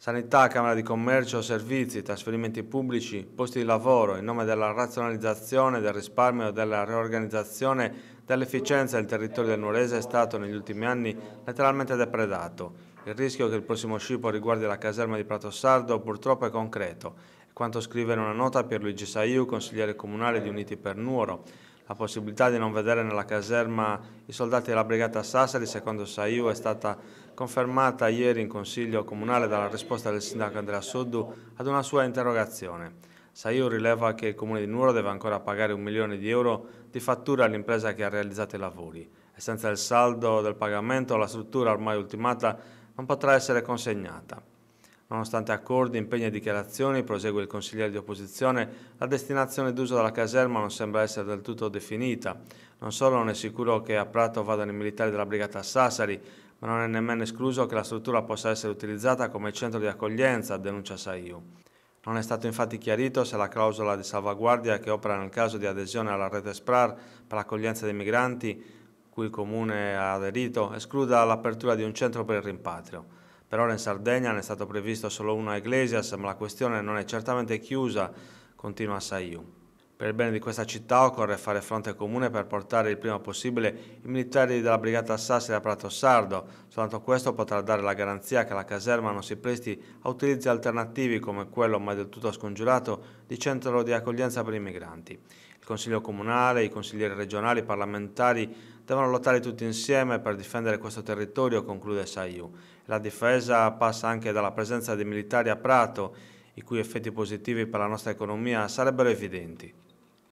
Sanità, Camera di Commercio, servizi, trasferimenti pubblici, posti di lavoro, in nome della razionalizzazione, del risparmio e della riorganizzazione dell'efficienza il territorio del Nuorese è stato negli ultimi anni letteralmente depredato. Il rischio che il prossimo scippo riguardi la caserma di Prato Sardo purtroppo è concreto. È quanto scrive in una nota Pierluigi Saiu, consigliere comunale di Uniti per Nuoro. La possibilità di non vedere nella caserma i soldati della brigata Sassari, secondo Saiu, è stata confermata ieri in Consiglio Comunale dalla risposta del sindaco Andrea Soddu ad una sua interrogazione. Saiu rileva che il Comune di Nuoro deve ancora pagare un milione di euro di fattura all'impresa che ha realizzato i lavori e senza il saldo del pagamento la struttura ormai ultimata non potrà essere consegnata. Nonostante accordi, impegni e dichiarazioni, prosegue il consigliere di opposizione, la destinazione d'uso della caserma non sembra essere del tutto definita. Non solo non è sicuro che a Prato vadano i militari della brigata Sassari, ma non è nemmeno escluso che la struttura possa essere utilizzata come centro di accoglienza, denuncia Saiu. Non è stato infatti chiarito se la clausola di salvaguardia che opera nel caso di adesione alla rete SPRAR per l'accoglienza dei migranti, cui il Comune ha aderito, escluda l'apertura di un centro per il rimpatrio. Per ora in Sardegna ne è stato previsto solo uno a Iglesias, ma la questione non è certamente chiusa, continua Sayu. Per il bene di questa città occorre fare fronte comune per portare il prima possibile i militari della brigata Sassi a Prato Sardo. Soltanto questo potrà dare la garanzia che la caserma non si presti a utilizzi alternativi come quello mai del tutto scongiurato di centro di accoglienza per i migranti. Consiglio comunale, i consiglieri regionali, i parlamentari devono lottare tutti insieme per difendere questo territorio, conclude Saiu. La difesa passa anche dalla presenza dei militari a Prato, i cui effetti positivi per la nostra economia sarebbero evidenti.